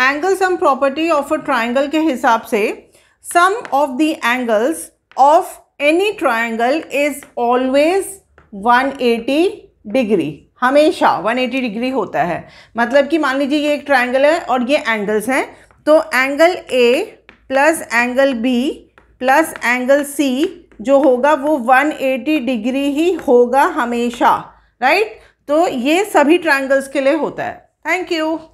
Angle sum property of a triangle के हिसाब से sum of the angles of any triangle is always 180 degree हमेशा 180 degree होता है मतलब कि मान लीजिए ये एक ट्राइंगल है और ये एंगल्स हैं तो angle A plus angle B plus angle C जो होगा वो 180 डिग्री ही होगा हमेशा राइट right? तो ये सभी ट्राइंगल्स के लिए होता है थैंक यू